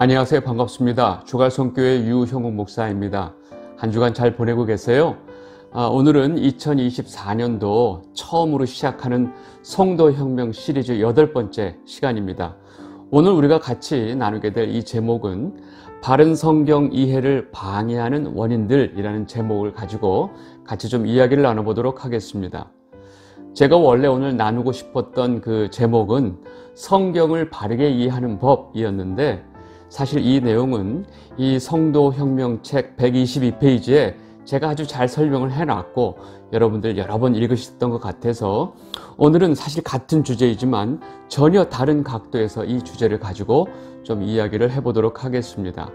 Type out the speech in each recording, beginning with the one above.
안녕하세요. 반갑습니다. 주갈성교회 유형욱 목사입니다. 한 주간 잘 보내고 계세요? 아, 오늘은 2024년도 처음으로 시작하는 성도혁명 시리즈 여덟 번째 시간입니다. 오늘 우리가 같이 나누게 될 이 제목은 바른 성경 이해를 방해하는 원인들이라는 제목을 가지고 같이 좀 이야기를 나눠보도록 하겠습니다. 제가 원래 오늘 나누고 싶었던 그 제목은 성경을 바르게 이해하는 법이었는데 사실 이 내용은 이 성도혁명책 122페이지에 제가 아주 잘 설명을 해놨고 여러분들 여러 번 읽으셨던 것 같아서 오늘은 사실 같은 주제이지만 전혀 다른 각도에서 이 주제를 가지고 좀 이야기를 해보도록 하겠습니다.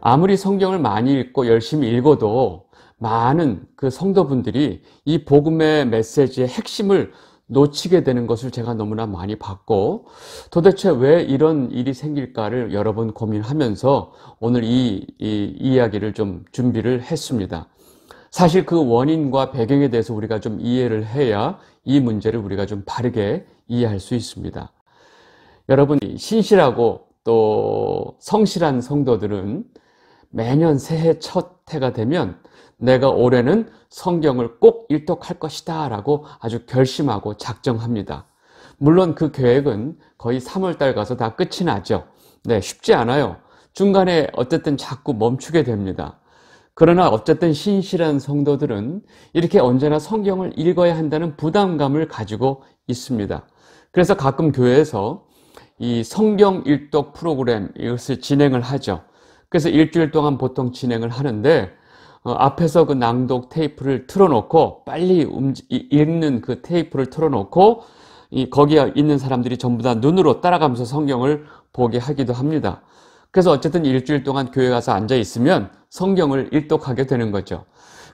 아무리 성경을 많이 읽고 열심히 읽어도 많은 그 성도분들이 이 복음의 메시지의 핵심을 놓치게 되는 것을 제가 너무나 많이 봤고 도대체 왜 이런 일이 생길까를 여러 번 고민하면서 오늘 이, 이, 이야기를좀 준비를 했습니다. 사실 그 원인과 배경에 대해서 우리가 좀 이해를 해야 이 문제를 우리가 좀 바르게 이해할 수 있습니다. 여러분, 신실하고 또 성실한 성도들은 매년 새해 첫 해가 되면 내가 올해는 성경을 꼭 일독할 것이다 라고 아주 결심하고 작정합니다. 물론 그 계획은 거의 3월달 가서 다 끝이 나죠. 네, 쉽지 않아요. 중간에 어쨌든 자꾸 멈추게 됩니다. 그러나 어쨌든 신실한 성도들은 이렇게 언제나 성경을 읽어야 한다는 부담감을 가지고 있습니다. 그래서 가끔 교회에서 이 성경 일독 프로그램 이것을 진행을 하죠. 그래서 일주일 동안 보통 진행을 하는데 어, 앞에서 그 낭독 테이프를 틀어놓고 빨리 읽는 그 테이프를 틀어놓고 이 거기에 있는 사람들이 전부 다 눈으로 따라가면서 성경을 보게 하기도 합니다. 그래서 어쨌든 일주일 동안 교회 가서 앉아 있으면 성경을 일독하게 되는 거죠.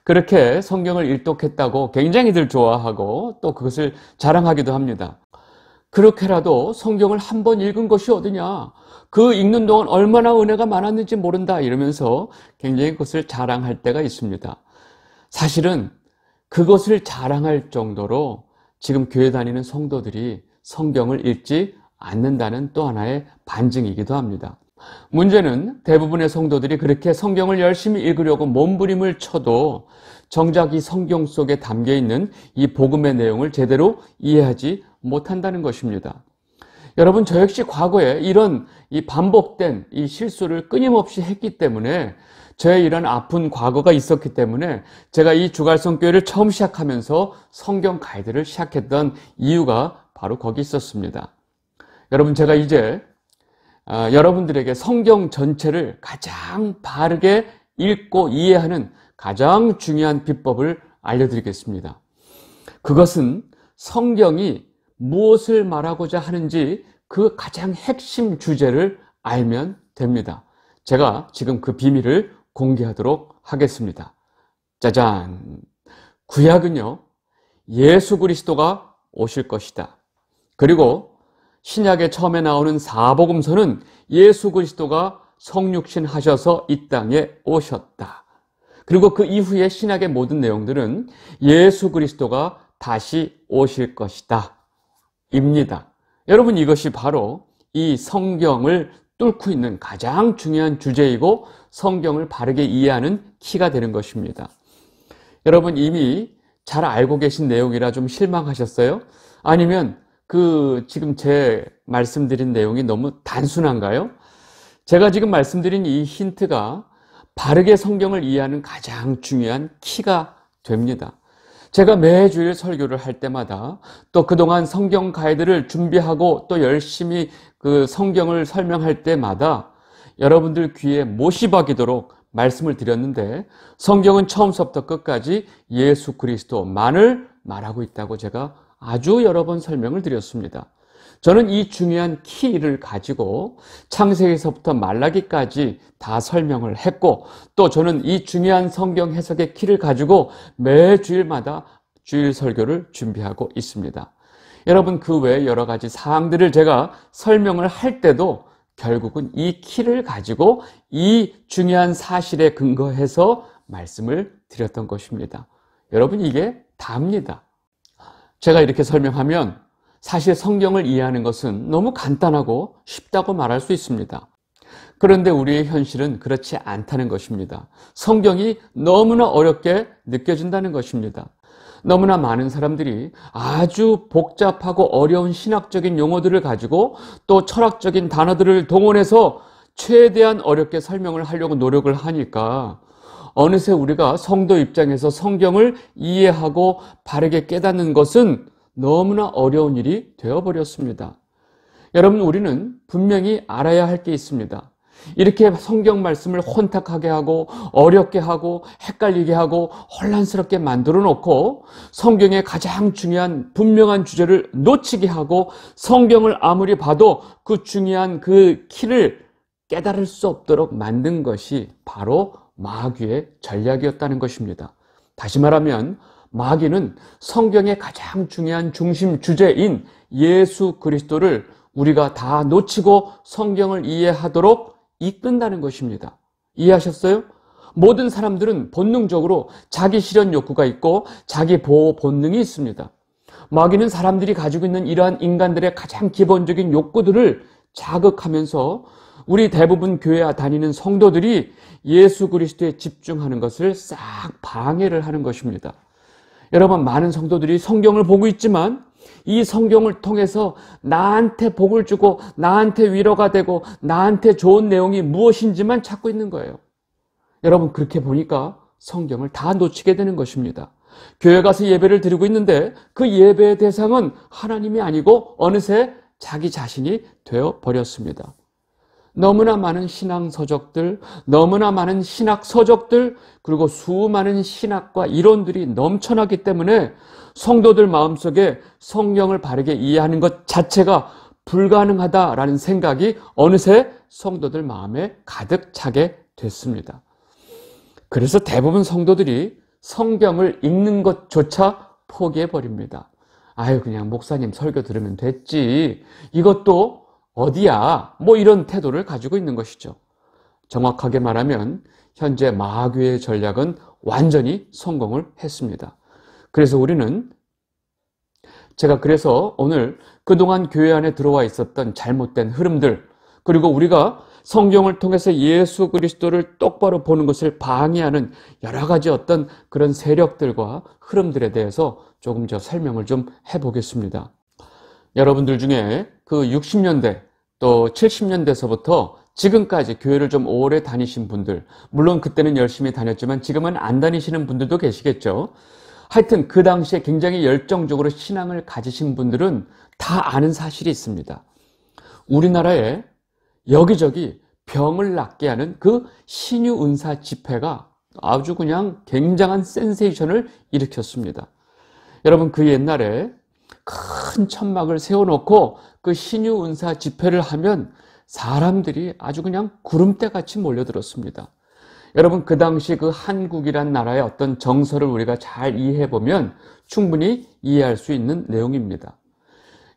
그렇게 성경을 일독했다고 굉장히들 좋아하고 또 그것을 자랑하기도 합니다. 그렇게라도 성경을 한 번 읽은 것이 어디냐? 그 읽는 동안 얼마나 은혜가 많았는지 모른다 이러면서 굉장히 그것을 자랑할 때가 있습니다. 사실은 그것을 자랑할 정도로 지금 교회 다니는 성도들이 성경을 읽지 않는다는 또 하나의 반증이기도 합니다. 문제는 대부분의 성도들이 그렇게 성경을 열심히 읽으려고 몸부림을 쳐도 정작 이 성경 속에 담겨 있는 이 복음의 내용을 제대로 이해하지 못한다는 것입니다. 여러분 저 역시 과거에 이런 이 반복된 이 실수를 끊임없이 했기 때문에 저의 이런 아픈 과거가 있었기 때문에 제가 이 주갈성 교회를 처음 시작하면서 성경 가이드를 시작했던 이유가 바로 거기 있었습니다. 여러분 제가 이제 아, 여러분들에게 성경 전체를 가장 바르게 읽고 이해하는 가장 중요한 비법을 알려드리겠습니다. 그것은 성경이 무엇을 말하고자 하는지 그 가장 핵심 주제를 알면 됩니다. 제가 지금 그 비밀을 공개하도록 하겠습니다. 짜잔! 구약은요, 예수 그리스도가 오실 것이다. 그리고 신약의 처음에 나오는 사복음서는 예수 그리스도가 성육신 하셔서 이 땅에 오셨다. 그리고 그 이후에 신약의 모든 내용들은 예수 그리스도가 다시 오실 것이다. 입니다. 여러분 이것이 바로 이 성경을 뚫고 있는 가장 중요한 주제이고 성경을 바르게 이해하는 키가 되는 것입니다. 여러분 이미 잘 알고 계신 내용이라 좀 실망하셨어요? 아니면 그 지금 제 말씀드린 내용이 너무 단순한가요? 제가 지금 말씀드린 이 힌트가 바르게 성경을 이해하는 가장 중요한 키가 됩니다. 제가 매주일 설교를 할 때마다 또 그동안 성경 가이드를 준비하고 또 열심히 그 성경을 설명할 때마다 여러분들 귀에 못이 박이도록 말씀을 드렸는데 성경은 처음서부터 끝까지 예수 그리스도만을 말하고 있다고 제가 아주 여러 번 설명을 드렸습니다. 저는 이 중요한 키를 가지고 창세기에서부터 말라기까지 다 설명을 했고 또 저는 이 중요한 성경 해석의 키를 가지고 매 주일마다 주일 설교를 준비하고 있습니다. 여러분 그 외에 여러 가지 사항들을 제가 설명을 할 때도 결국은 이 키를 가지고 이 중요한 사실에 근거해서 말씀을 드렸던 것입니다. 여러분 이게 답니다. 제가 이렇게 설명하면 사실 성경을 이해하는 것은 너무 간단하고 쉽다고 말할 수 있습니다. 그런데 우리의 현실은 그렇지 않다는 것입니다. 성경이 너무나 어렵게 느껴진다는 것입니다. 너무나 많은 사람들이 아주 복잡하고 어려운 신학적인 용어들을 가지고 또 철학적인 단어들을 동원해서 최대한 어렵게 설명을 하려고 노력을 하니까 어느새 우리가 성도 입장에서 성경을 이해하고 바르게 깨닫는 것은 너무나 어려운 일이 되어버렸습니다. 여러분, 우리는 분명히 알아야 할 게 있습니다. 이렇게 성경 말씀을 혼탁하게 하고 어렵게 하고 헷갈리게 하고 혼란스럽게 만들어 놓고 성경의 가장 중요한 분명한 주제를 놓치게 하고 성경을 아무리 봐도 그 중요한 그 키를 깨달을 수 없도록 만든 것이 바로 마귀의 전략이었다는 것입니다. 다시 말하면 마귀는 성경의 가장 중요한 중심 주제인 예수 그리스도를 우리가 다 놓치고 성경을 이해하도록 이끈다는 것입니다. 이해하셨어요? 모든 사람들은 본능적으로 자기 실현 욕구가 있고 자기 보호 본능이 있습니다. 마귀는 사람들이 가지고 있는 이러한 인간들의 가장 기본적인 욕구들을 자극하면서 우리 대부분 교회 다니는 성도들이 예수 그리스도에 집중하는 것을 싹 방해를 하는 것입니다. 여러분 많은 성도들이 성경을 보고 있지만 이 성경을 통해서 나한테 복을 주고 나한테 위로가 되고 나한테 좋은 내용이 무엇인지만 찾고 있는 거예요. 여러분 그렇게 보니까 성경을 다 놓치게 되는 것입니다. 교회 가서 예배를 드리고 있는데 그 예배의 대상은 하나님이 아니고 어느새 자기 자신이 되어 버렸습니다. 너무나 많은 신앙 서적들, 너무나 많은 신학 서적들, 그리고 수많은 신학과 이론들이 넘쳐나기 때문에 성도들 마음속에 성경을 바르게 이해하는 것 자체가 불가능하다라는 생각이 어느새 성도들 마음에 가득 차게 됐습니다. 그래서 대부분 성도들이 성경을 읽는 것조차 포기해 버립니다. 아유, 그냥 목사님 설교 들으면 됐지. 이것도 어디야? 뭐 이런 태도를 가지고 있는 것이죠. 정확하게 말하면 현재 마귀의 전략은 완전히 성공을 했습니다. 그래서 우리는 제가 그래서 오늘 그동안 교회 안에 들어와 있었던 잘못된 흐름들 그리고 우리가 성경을 통해서 예수 그리스도를 똑바로 보는 것을 방해하는 여러 가지 어떤 그런 세력들과 흐름들에 대해서 조금 더 설명을 좀 해보겠습니다. 여러분들 중에 그 60년대 또 70년대서부터 지금까지 교회를 좀 오래 다니신 분들, 물론 그때는 열심히 다녔지만 지금은 안 다니시는 분들도 계시겠죠. 하여튼 그 당시에 굉장히 열정적으로 신앙을 가지신 분들은 다 아는 사실이 있습니다. 우리나라에 여기저기 병을 낫게 하는 그 신유 은사 집회가 아주 그냥 굉장한 센세이션을 일으켰습니다. 여러분 그 옛날에 큰 천막을 세워놓고 그 신유 운사 집회를 하면 사람들이 아주 그냥 구름대같이 몰려들었습니다. 여러분 그 당시 그 한국이란 나라의 어떤 정서를 우리가 잘 이해해 보면 충분히 이해할 수 있는 내용입니다.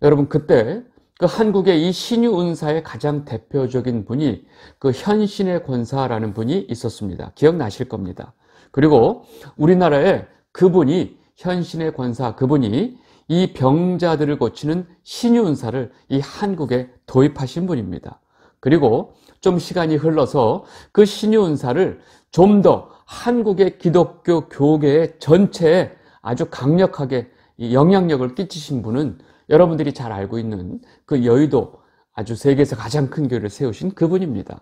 여러분 그때 그 한국의 이 신유 운사의 가장 대표적인 분이 그 현신의 권사라는 분이 있었습니다. 기억나실 겁니다. 그리고 우리나라에 그분이 현신의 권사 그분이 이 병자들을 고치는 신유은사를 이 한국에 도입하신 분입니다. 그리고 좀 시간이 흘러서 그 신유은사를 좀 더 한국의 기독교 교계 전체에 아주 강력하게 영향력을 끼치신 분은 여러분들이 잘 알고 있는 그 여의도 아주 세계에서 가장 큰 교회를 세우신 그분입니다.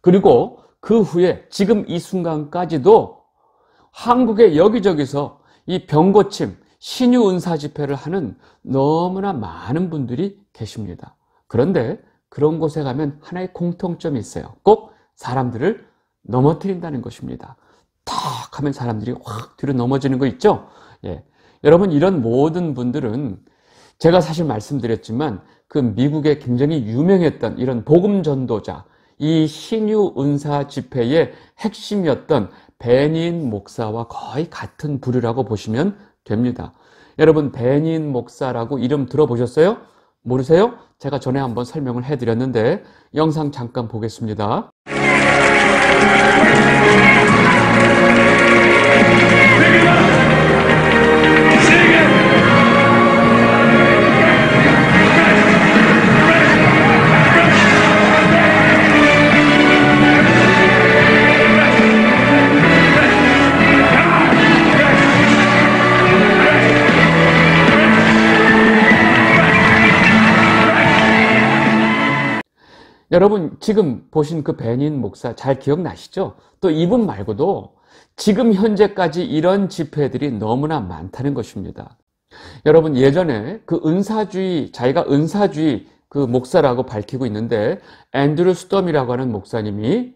그리고 그 후에 지금 이 순간까지도 한국의 여기저기서 이 병고침, 신유 은사 집회를 하는 너무나 많은 분들이 계십니다. 그런데 그런 곳에 가면 하나의 공통점이 있어요. 꼭 사람들을 넘어뜨린다는 것입니다. 탁 하면 사람들이 확 뒤로 넘어지는 거 있죠? 예. 여러분 이런 모든 분들은 제가 사실 말씀드렸지만 그 미국의 굉장히 유명했던 이런 복음 전도자 이 신유 은사 집회의 핵심이었던 베닌 목사와 거의 같은 부류라고 보시면 됩니다. 여러분 베닌 목사라고 이름 들어보셨어요? 모르세요? 제가 전에 한번 설명을 해드렸는데 영상 잠깐 보겠습니다. 여러분 지금 보신 그 베닌 목사 잘 기억나시죠? 또 이분 말고도 지금 현재까지 이런 집회들이 너무나 많다는 것입니다. 여러분 예전에 그 은사주의 자기가 은사주의 그 목사라고 밝히고 있는데 앤드류 스톰이라고 하는 목사님이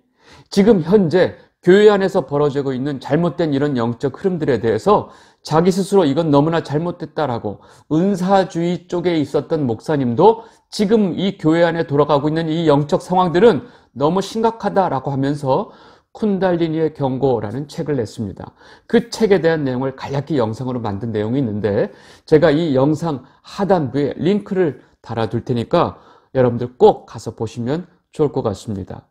지금 현재 교회 안에서 벌어지고 있는 잘못된 이런 영적 흐름들에 대해서 자기 스스로 이건 너무나 잘못됐다라고 은사주의 쪽에 있었던 목사님도 지금 이 교회 안에 돌아가고 있는 이 영적 상황들은 너무 심각하다라고 하면서 쿤달리니의 경고라는 책을 냈습니다. 그 책에 대한 내용을 간략히 영상으로 만든 내용이 있는데 제가 이 영상 하단부에 링크를 달아둘 테니까 여러분들 꼭 가서 보시면 좋을 것 같습니다.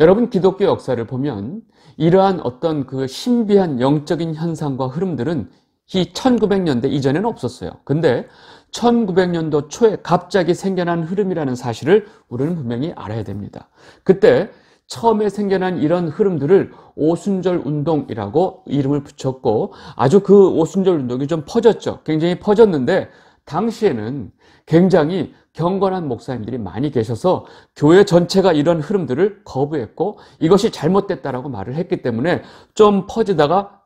여러분 기독교 역사를 보면 이러한 어떤 그 신비한 영적인 현상과 흐름들은 이 1900년대 이전에는 없었어요. 근데 1900년도 초에 갑자기 생겨난 흐름이라는 사실을 우리는 분명히 알아야 됩니다. 그때 처음에 생겨난 이런 흐름들을 오순절 운동이라고 이름을 붙였고 아주 그 오순절 운동이 좀 퍼졌죠. 굉장히 퍼졌는데 당시에는 굉장히 경건한 목사님들이 많이 계셔서 교회 전체가 이런 흐름들을 거부했고 이것이 잘못됐다라고 말을 했기 때문에 좀 퍼지다가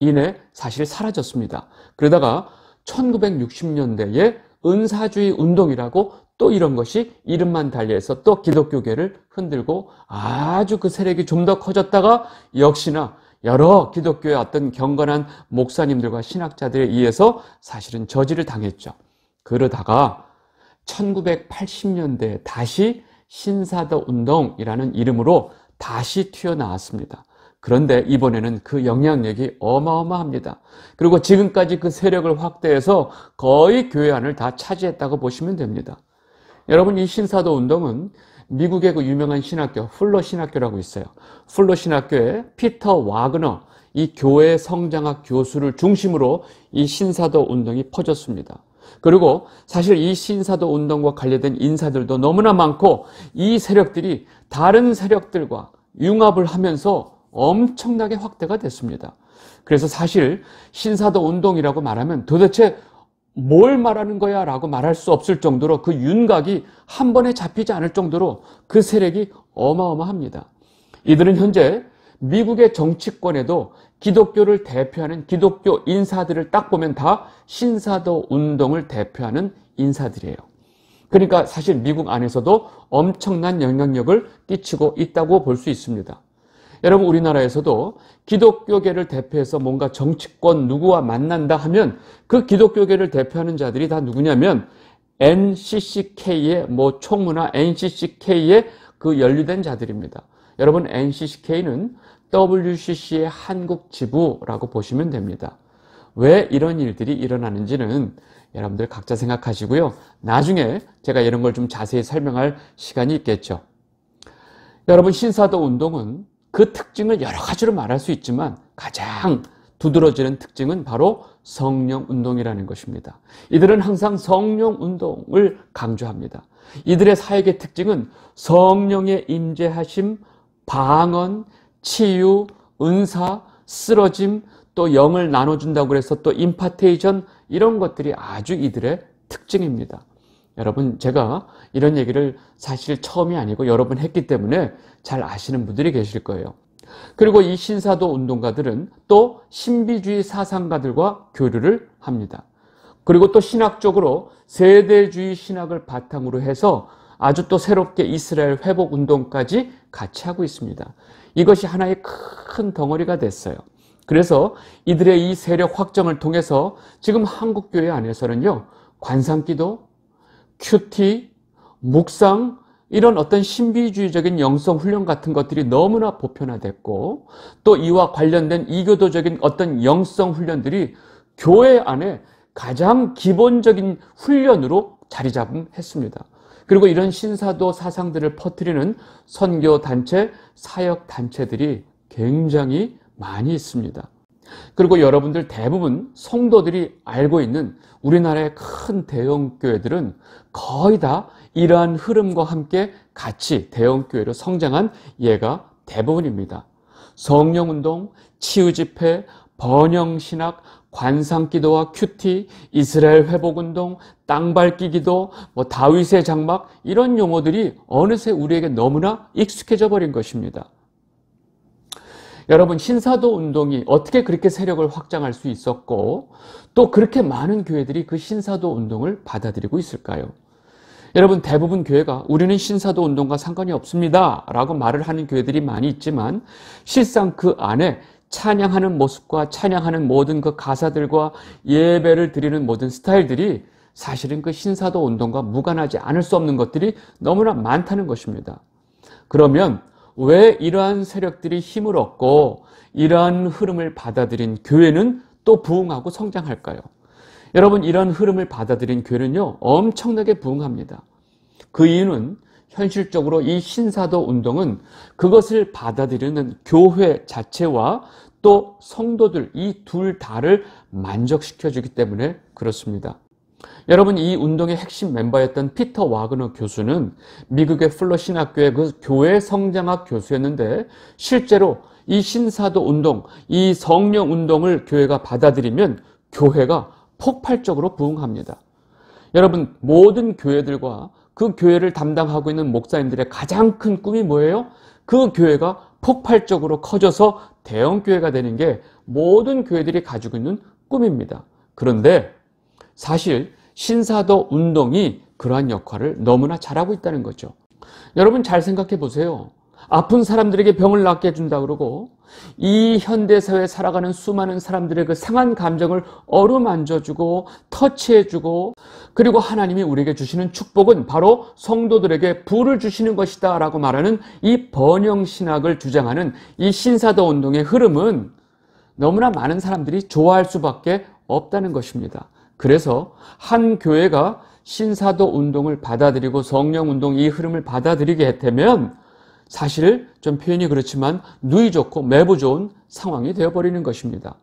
이내 사실 사라졌습니다. 그러다가 1960년대에 은사주의 운동이라고 또 이런 것이 이름만 달리해서 또 기독교계를 흔들고 아주 그 세력이 좀 더 커졌다가 역시나 여러 기독교의 어떤 경건한 목사님들과 신학자들에 의해서 사실은 저지를 당했죠. 그러다가 1980년대에 다시 신사도 운동이라는 이름으로 다시 튀어나왔습니다. 그런데 이번에는 그 영향력이 어마어마합니다. 그리고 지금까지 그 세력을 확대해서 거의 교회 안을 다 차지했다고 보시면 됩니다. 여러분 이 신사도 운동은 미국의 그 유명한 신학교 풀러 신학교라고 있어요. 풀러 신학교의 피터 와그너 이 교회 성장학 교수를 중심으로 이 신사도 운동이 퍼졌습니다. 그리고 사실 이 신사도 운동과 관련된 인사들도 너무나 많고 이 세력들이 다른 세력들과 융합을 하면서 엄청나게 확대가 됐습니다. 그래서 사실 신사도 운동이라고 말하면 도대체 뭘 말하는 거야 라고 말할 수 없을 정도로 그 윤곽이 한 번에 잡히지 않을 정도로 그 세력이 어마어마합니다. 이들은 현재 미국의 정치권에도 기독교를 대표하는 기독교 인사들을 딱 보면 다 신사도 운동을 대표하는 인사들이에요. 그러니까 사실 미국 안에서도 엄청난 영향력을 끼치고 있다고 볼 수 있습니다. 여러분 우리나라에서도 기독교계를 대표해서 뭔가 정치권 누구와 만난다 하면 그 기독교계를 대표하는 자들이 다 누구냐면 NCCK의 뭐 총무나 NCCK의 그 연루된 자들입니다. 여러분 NCCK는 WCC의 한국 지부라고 보시면 됩니다. 왜 이런 일들이 일어나는지는 여러분들 각자 생각하시고요. 나중에 제가 이런 걸 좀 자세히 설명할 시간이 있겠죠. 여러분 신사도 운동은 그 특징을 여러 가지로 말할 수 있지만 가장 두드러지는 특징은 바로 성령 운동이라는 것입니다. 이들은 항상 성령 운동을 강조합니다. 이들의 사역의 특징은 성령의 임재하심, 방언, 치유, 은사, 쓰러짐, 또 영을 나눠준다고 해서또 임파테이션 이런 것들이 아주 이들의 특징입니다. 여러분 제가 이런 얘기를 사실 처음이 아니고 여러 번 했기 때문에 잘 아시는 분들이 계실 거예요. 그리고 이 신사도 운동가들은 또 신비주의 사상가들과 교류를 합니다. 그리고 또 신학적으로 세대주의 신학을 바탕으로 해서 아주 또 새롭게 이스라엘 회복 운동까지 같이 하고 있습니다. 이것이 하나의 큰 덩어리가 됐어요. 그래서 이들의 이 세력 확정을 통해서 지금 한국교회 안에서는요, 관상기도, 큐티, 묵상, 이런 어떤 신비주의적인 영성 훈련 같은 것들이 너무나 보편화됐고 또 이와 관련된 이교도적인 어떤 영성 훈련들이 교회 안에 가장 기본적인 훈련으로 자리 잡음 했습니다. 그리고 이런 신사도 사상들을 퍼뜨리는 선교 단체, 사역 단체들이 굉장히 많이 있습니다. 그리고 여러분들 대부분 성도들이 알고 있는 우리나라의 큰 대형 교회들은 거의 다 이러한 흐름과 함께 같이 대형 교회로 성장한 예가 대부분입니다. 성령 운동, 치유 집회, 번영 신학, 관상기도와 큐티, 이스라엘 회복운동, 땅밟기기도, 뭐 다윗의 장막 이런 용어들이 어느새 우리에게 너무나 익숙해져 버린 것입니다. 여러분 신사도 운동이 어떻게 그렇게 세력을 확장할 수 있었고 또 그렇게 많은 교회들이 그 신사도 운동을 받아들이고 있을까요? 여러분 대부분 교회가 우리는 신사도 운동과 상관이 없습니다 라고 말을 하는 교회들이 많이 있지만 실상 그 안에 찬양하는 모습과 찬양하는 모든 그 가사들과 예배를 드리는 모든 스타일들이 사실은 그 신사도 운동과 무관하지 않을 수 없는 것들이 너무나 많다는 것입니다. 그러면 왜 이러한 세력들이 힘을 얻고 이러한 흐름을 받아들인 교회는 또 부흥하고 성장할까요? 여러분 이런 흐름을 받아들인 교회는요 엄청나게 부흥합니다. 그 이유는 현실적으로 이 신사도 운동은 그것을 받아들이는 교회 자체와 또 성도들 이 둘 다를 만족시켜주기 때문에 그렇습니다. 여러분 이 운동의 핵심 멤버였던 피터 와그너 교수는 미국의 플러신 학교의 그 교회 성장학 교수였는데 실제로 이 신사도 운동, 이 성령 운동을 교회가 받아들이면 교회가 폭발적으로 부흥합니다. 여러분 모든 교회들과 그 교회를 담당하고 있는 목사님들의 가장 큰 꿈이 뭐예요? 그 교회가 폭발적으로 커져서 대형 교회가 되는 게 모든 교회들이 가지고 있는 꿈입니다. 그런데 사실 신사도 운동이 그러한 역할을 너무나 잘하고 있다는 거죠. 여러분 잘 생각해 보세요. 아픈 사람들에게 병을 낫게 해준다 그러고 이 현대사회에 살아가는 수많은 사람들의 그 상한 감정을 어루만져주고 터치해주고 그리고 하나님이 우리에게 주시는 축복은 바로 성도들에게 부를 주시는 것이다 라고 말하는 이 번영신학을 주장하는 이 신사도 운동의 흐름은 너무나 많은 사람들이 좋아할 수밖에 없다는 것입니다. 그래서 한 교회가 신사도 운동을 받아들이고 성령 운동 이 흐름을 받아들이게 했다면 사실 좀 표현이 그렇지만 누이 좋고 매부 좋은 상황이 되어버리는 것입니다.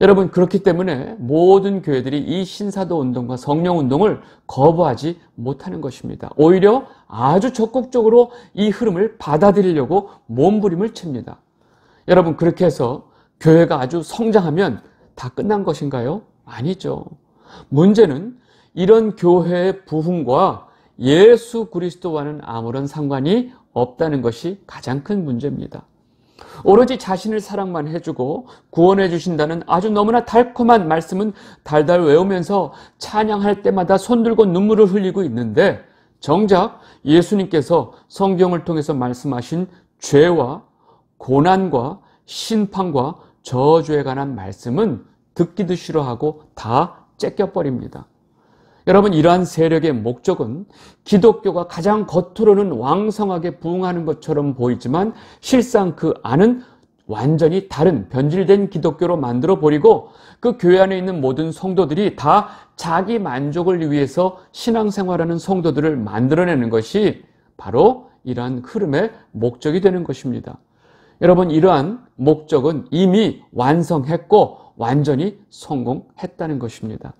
여러분 그렇기 때문에 모든 교회들이 이 신사도 운동과 성령 운동을 거부하지 못하는 것입니다. 오히려 아주 적극적으로 이 흐름을 받아들이려고 몸부림을 칩니다. 여러분 그렇게 해서 교회가 아주 성장하면 다 끝난 것인가요? 아니죠. 문제는 이런 교회의 부흥과 예수 그리스도와는 아무런 상관이 없다는 것이 가장 큰 문제입니다. 오로지 자신을 사랑만 해주고 구원해 주신다는 아주 너무나 달콤한 말씀은 달달 외우면서 찬양할 때마다 손들고 눈물을 흘리고 있는데 정작 예수님께서 성경을 통해서 말씀하신 죄와 고난과 심판과 저주에 관한 말씀은 듣기도 싫어하고 다 째껴버립니다. 여러분 이러한 세력의 목적은 기독교가 가장 겉으로는 왕성하게 부흥하는 것처럼 보이지만 실상 그 안은 완전히 다른 변질된 기독교로 만들어 버리고 그 교회 안에 있는 모든 성도들이 다 자기 만족을 위해서 신앙생활하는 성도들을 만들어내는 것이 바로 이러한 흐름의 목적이 되는 것입니다. 여러분 이러한 목적은 이미 완성했고 완전히 성공했다는 것입니다.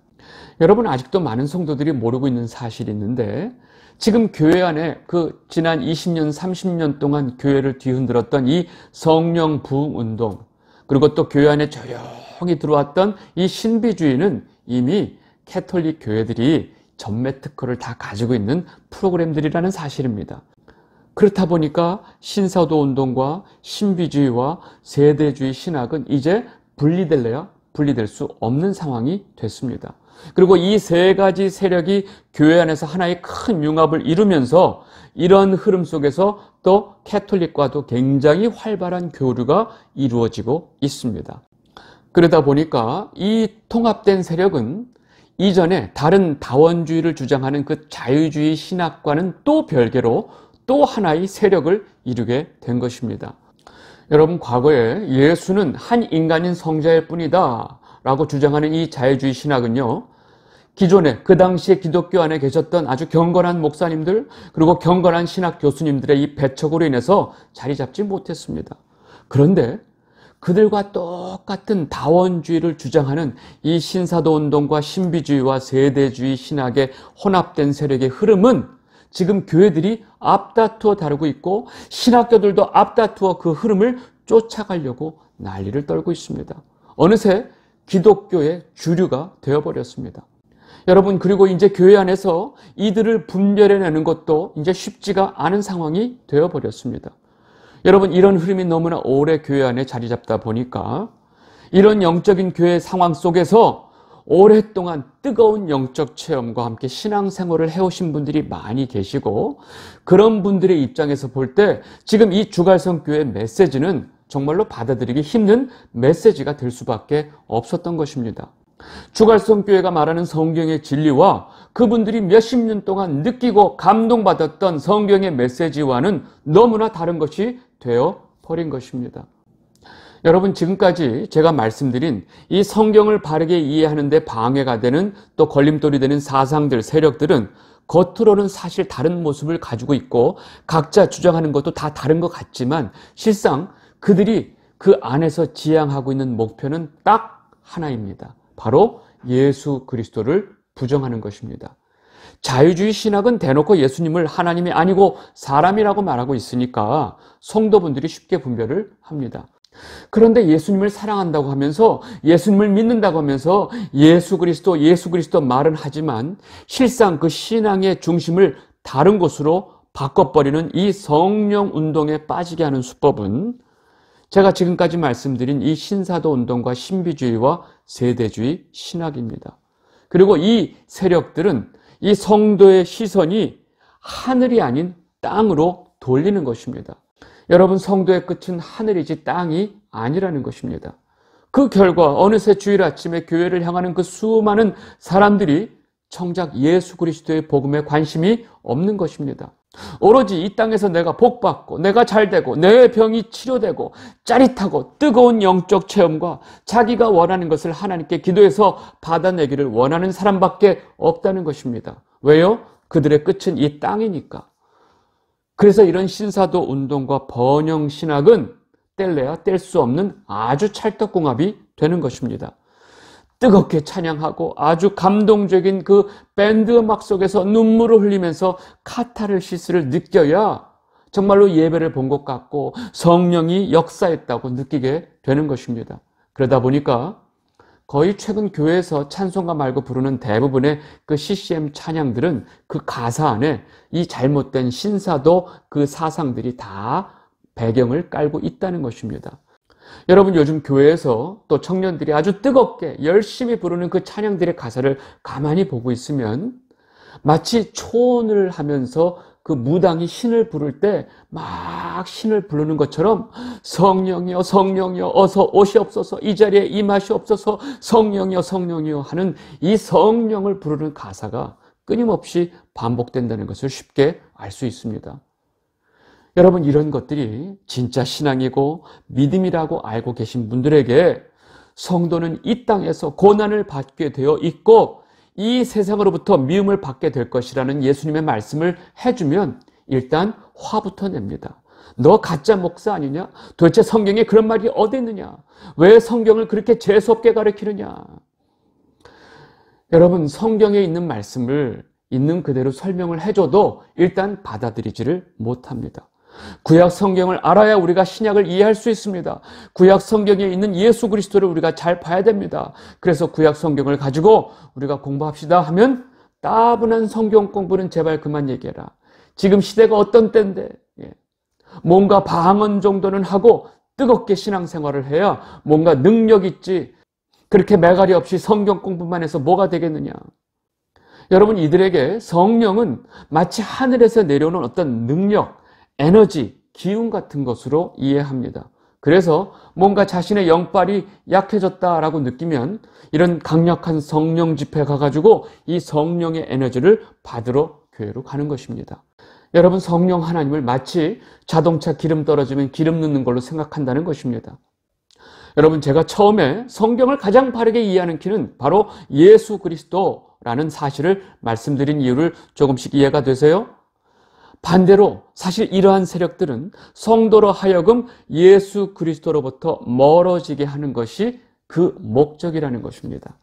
여러분 아직도 많은 성도들이 모르고 있는 사실이 있는데 지금 교회 안에 그 지난 20년, 30년 동안 교회를 뒤흔들었던 이 성령 부흥 운동 그리고 또 교회 안에 조용히 들어왔던 이 신비주의는 이미 캐톨릭 교회들이 전매 특허를 다 가지고 있는 프로그램들이라는 사실입니다. 그렇다 보니까 신사도 운동과 신비주의와 세대주의 신학은 이제 분리될래야 분리될 수 없는 상황이 됐습니다. 그리고 이 세 가지 세력이 교회 안에서 하나의 큰 융합을 이루면서 이런 흐름 속에서 또 캐톨릭과도 굉장히 활발한 교류가 이루어지고 있습니다. 그러다 보니까 이 통합된 세력은 이전에 다른 다원주의를 주장하는 그 자유주의 신학과는 또 별개로 또 하나의 세력을 이루게 된 것입니다. 여러분 과거에 예수는 한 인간인 성자일 뿐이다 라고 주장하는 이 자유주의 신학은요. 기존에 그 당시에 기독교 안에 계셨던 아주 경건한 목사님들 그리고 경건한 신학 교수님들의 이 배척으로 인해서 자리 잡지 못했습니다. 그런데 그들과 똑같은 다원주의를 주장하는 이 신사도 운동과 신비주의와 세대주의 신학의 혼합된 세력의 흐름은 지금 교회들이 앞다투어 다루고 있고 신학교들도 앞다투어 그 흐름을 쫓아가려고 난리를 떨고 있습니다. 어느새 기독교의 주류가 되어버렸습니다. 여러분, 그리고 이제 교회 안에서 이들을 분별해내는 것도 이제 쉽지가 않은 상황이 되어버렸습니다. 여러분, 이런 흐름이 너무나 오래 교회 안에 자리 잡다 보니까 이런 영적인 교회 상황 속에서 오랫동안 뜨거운 영적 체험과 함께 신앙생활을 해오신 분들이 많이 계시고 그런 분들의 입장에서 볼 때 지금 이 주갈성 교회 메시지는 정말로 받아들이기 힘든 메시지가 될 수밖에 없었던 것입니다. 주갈성교회가 말하는 성경의 진리와 그분들이 몇십 년 동안 느끼고 감동받았던 성경의 메시지와는 너무나 다른 것이 되어 버린 것입니다. 여러분 지금까지 제가 말씀드린 이 성경을 바르게 이해하는데 방해가 되는 또 걸림돌이 되는 사상들, 세력들은 겉으로는 사실 다른 모습을 가지고 있고 각자 주장하는 것도 다 다른 것 같지만 실상 그들이 그 안에서 지향하고 있는 목표는 딱 하나입니다. 바로 예수 그리스도를 부정하는 것입니다. 자유주의 신학은 대놓고 예수님을 하나님이 아니고 사람이라고 말하고 있으니까 성도분들이 쉽게 분별을 합니다. 그런데 예수님을 사랑한다고 하면서 예수님을 믿는다고 하면서 예수 그리스도 예수 그리스도 말은 하지만 실상 그 신앙의 중심을 다른 곳으로 바꿔버리는 이 성령 운동에 빠지게 하는 수법은 제가 지금까지 말씀드린 이 신사도 운동과 신비주의와 세대주의 신학입니다. 그리고 이 세력들은 이 성도의 시선이 하늘이 아닌 땅으로 돌리는 것입니다. 여러분 성도의 끝은 하늘이지 땅이 아니라는 것입니다. 그 결과 어느새 주일 아침에 교회를 향하는 그 수많은 사람들이 정작 예수 그리스도의 복음에 관심이 없는 것입니다. 오로지 이 땅에서 내가 복받고 내가 잘되고 내 병이 치료되고 짜릿하고 뜨거운 영적 체험과 자기가 원하는 것을 하나님께 기도해서 받아내기를 원하는 사람밖에 없다는 것입니다. 왜요? 그들의 끝은 이 땅이니까. 그래서 이런 신사도 운동과 번영 신학은 뗄래야 뗄 수 없는 아주 찰떡궁합이 되는 것입니다. 뜨겁게 찬양하고 아주 감동적인 그 밴드 음악 속에서 눈물을 흘리면서 카타르시스를 느껴야 정말로 예배를 본 것 같고 성령이 역사했다고 느끼게 되는 것입니다. 그러다 보니까 거의 최근 교회에서 찬송가 말고 부르는 대부분의 그 CCM 찬양들은 그 가사 안에 이 잘못된 신사도 그 사상들이 다 배경을 깔고 있다는 것입니다. 여러분 요즘 교회에서 또 청년들이 아주 뜨겁게 열심히 부르는 그 찬양들의 가사를 가만히 보고 있으면 마치 초원을 하면서 그 무당이 신을 부를 때 막 신을 부르는 것처럼 성령이여 성령이여 어서 오시옵소서 이 자리에 임하시옵소서 성령이여 성령이여 하는 이 성령을 부르는 가사가 끊임없이 반복된다는 것을 쉽게 알 수 있습니다. 여러분 이런 것들이 진짜 신앙이고 믿음이라고 알고 계신 분들에게 성도는 이 땅에서 고난을 받게 되어 있고 이 세상으로부터 미움을 받게 될 것이라는 예수님의 말씀을 해주면 일단 화부터 냅니다. 너 가짜 목사 아니냐? 도대체 성경에 그런 말이 어디 있느냐? 왜 성경을 그렇게 재수없게 가르치느냐? 여러분 성경에 있는 말씀을 있는 그대로 설명을 해줘도 일단 받아들이지를 못합니다. 구약 성경을 알아야 우리가 신약을 이해할 수 있습니다. 구약 성경에 있는 예수 그리스도를 우리가 잘 봐야 됩니다. 그래서 구약 성경을 가지고 우리가 공부합시다 하면 따분한 성경 공부는 제발 그만 얘기해라. 지금 시대가 어떤 때인데 예. 뭔가 방언 정도는 하고 뜨겁게 신앙생활을 해야 뭔가 능력 있지 그렇게 매갈이 없이 성경 공부만 해서 뭐가 되겠느냐. 여러분 이들에게 성령은 마치 하늘에서 내려오는 어떤 능력, 에너지, 기운 같은 것으로 이해합니다. 그래서 뭔가 자신의 영빨이 약해졌다라고 느끼면 이런 강력한 성령 집회 가가지고 이 성령의 에너지를 받으러 교회로 가는 것입니다. 여러분 성령 하나님을 마치 자동차 기름 떨어지면 기름 넣는 걸로 생각한다는 것입니다. 여러분 제가 처음에 성경을 가장 바르게 이해하는 키는 바로 예수 그리스도라는 사실을 말씀드린 이유를 조금씩 이해가 되세요? 반대로 사실 이러한 세력들은 성도로 하여금 예수 그리스도로부터 멀어지게 하는 것이 그 목적이라는 것입니다.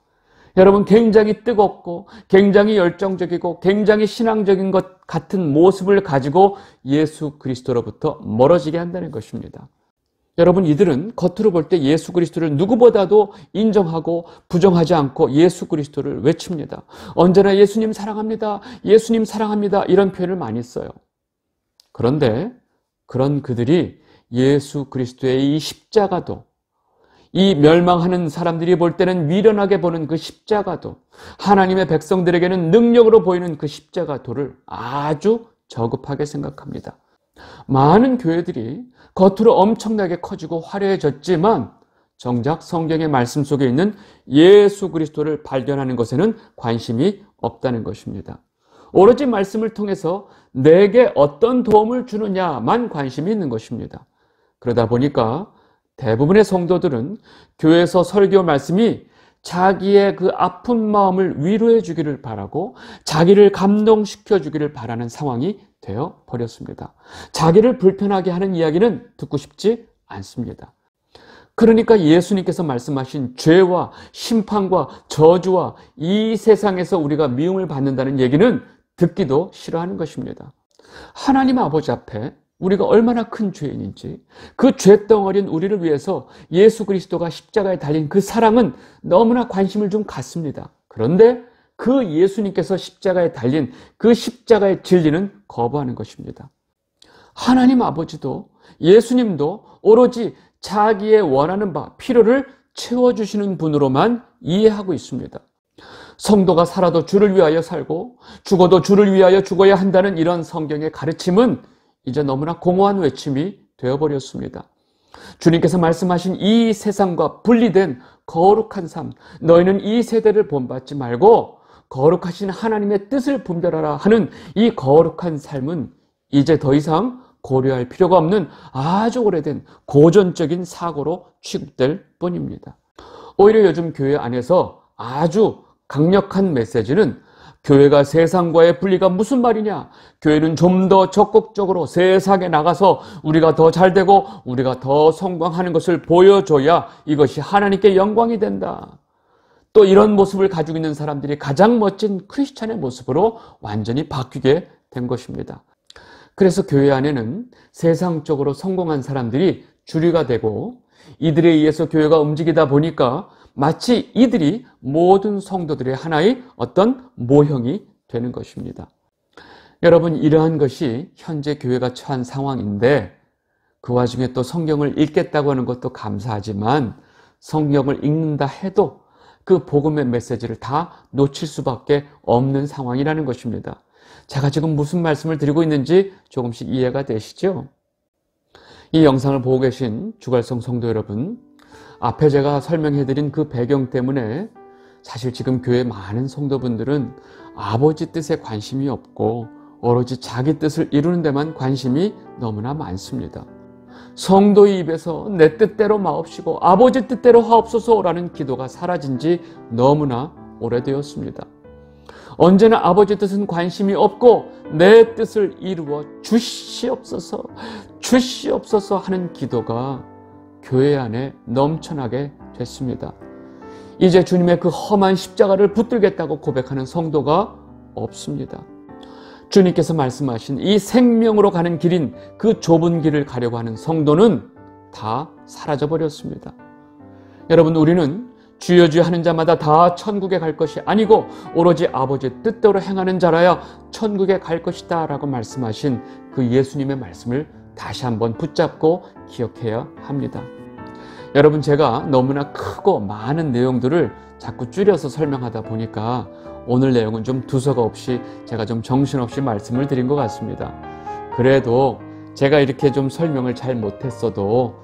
여러분 굉장히 뜨겁고 굉장히 열정적이고 굉장히 신앙적인 것 같은 모습을 가지고 예수 그리스도로부터 멀어지게 한다는 것입니다. 여러분 이들은 겉으로 볼 때 예수 그리스도를 누구보다도 인정하고 부정하지 않고 예수 그리스도를 외칩니다. 언제나 예수님 사랑합니다. 예수님 사랑합니다. 이런 표현을 많이 써요. 그런데 그런 그들이 예수 그리스도의 이 십자가도 이 멸망하는 사람들이 볼 때는 미련하게 보는 그 십자가도 하나님의 백성들에게는 능력으로 보이는 그 십자가도를 아주 저급하게 생각합니다. 많은 교회들이 겉으로 엄청나게 커지고 화려해졌지만 정작 성경의 말씀 속에 있는 예수 그리스도를 발견하는 것에는 관심이 없다는 것입니다. 오로지 말씀을 통해서 내게 어떤 도움을 주느냐만 관심이 있는 것입니다. 그러다 보니까 대부분의 성도들은 교회에서 설교 말씀이 자기의 그 아픈 마음을 위로해 주기를 바라고 자기를 감동시켜 주기를 바라는 상황이 되어 버렸습니다. 자기를 불편하게 하는 이야기는 듣고 싶지 않습니다. 그러니까 예수님께서 말씀하신 죄와 심판과 저주와 이 세상에서 우리가 미움을 받는다는 얘기는 듣기도 싫어하는 것입니다. 하나님 아버지 앞에 우리가 얼마나 큰 죄인인지 그 죄덩어린 우리를 위해서 예수 그리스도가 십자가에 달린 그 사랑은 너무나 관심을 좀 갖습니다. 그런데 그 예수님께서 십자가에 달린 그 십자가의 진리는 거부하는 것입니다. 하나님 아버지도 예수님도 오로지 자기의 원하는 바 필요를 채워주시는 분으로만 이해하고 있습니다. 성도가 살아도 주를 위하여 살고 죽어도 주를 위하여 죽어야 한다는 이런 성경의 가르침은 이제 너무나 공허한 외침이 되어버렸습니다. 주님께서 말씀하신 이 세상과 분리된 거룩한 삶, 너희는 이 세대를 본받지 말고 거룩하신 하나님의 뜻을 분별하라 하는 이 거룩한 삶은 이제 더 이상 고려할 필요가 없는 아주 오래된 고전적인 사고로 취급될 뿐입니다. 오히려 요즘 교회 안에서 아주 강력한 메시지는 교회가 세상과의 분리가 무슨 말이냐? 교회는 좀 더 적극적으로 세상에 나가서 우리가 더 잘되고 우리가 더 성공하는 것을 보여줘야 이것이 하나님께 영광이 된다. 또 이런 모습을 가지고 있는 사람들이 가장 멋진 크리스찬의 모습으로 완전히 바뀌게 된 것입니다. 그래서 교회 안에는 세상적으로 성공한 사람들이 주류가 되고 이들에 의해서 교회가 움직이다 보니까 마치 이들이 모든 성도들의 하나의 어떤 모형이 되는 것입니다. 여러분 이러한 것이 현재 교회가 처한 상황인데 그 와중에 또 성경을 읽겠다고 하는 것도 감사하지만 성경을 읽는다 해도 그 복음의 메시지를 다 놓칠 수밖에 없는 상황이라는 것입니다. 제가 지금 무슨 말씀을 드리고 있는지 조금씩 이해가 되시죠? 이 영상을 보고 계신 주갈성 성도 여러분, 앞에 제가 설명해드린 그 배경 때문에 사실 지금 교회 많은 성도분들은 아버지 뜻에 관심이 없고 오로지 자기 뜻을 이루는 데만 관심이 너무나 많습니다. 성도의 입에서 내 뜻대로 마옵시고 아버지 뜻대로 하옵소서라는 기도가 사라진 지 너무나 오래되었습니다. 언제나 아버지 뜻은 관심이 없고 내 뜻을 이루어 주시옵소서 주시옵소서 하는 기도가 교회 안에 넘쳐나게 됐습니다. 이제 주님의 그 험한 십자가를 붙들겠다고 고백하는 성도가 없습니다. 주님께서 말씀하신 이 생명으로 가는 길인 그 좁은 길을 가려고 하는 성도는 다 사라져버렸습니다. 여러분, 우리는 주여주여 하는 자마다 다 천국에 갈 것이 아니고 오로지 아버지 뜻대로 행하는 자라야 천국에 갈 것이다 라고 말씀하신 그 예수님의 말씀을 다시 한번 붙잡고 기억해야 합니다. 여러분 제가 너무나 크고 많은 내용들을 자꾸 줄여서 설명하다 보니까 오늘 내용은 좀 두서가 없이 제가 좀 정신없이 말씀을 드린 것 같습니다. 그래도 제가 이렇게 좀 설명을 잘 못했어도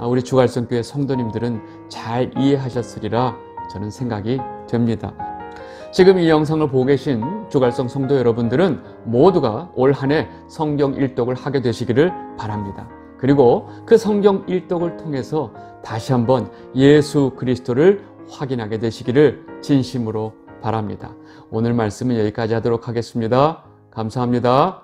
우리 주갈성교회 성도님들은 잘 이해하셨으리라 저는 생각이 됩니다. 지금 이 영상을 보고 계신 주갈성 성도 여러분들은 모두가 올 한해 성경 일독을 하게 되시기를 바랍니다. 그리고 그 성경 일독을 통해서 다시 한번 예수 그리스도를 확인하게 되시기를 진심으로 바랍니다. 오늘 말씀은 여기까지 하도록 하겠습니다. 감사합니다.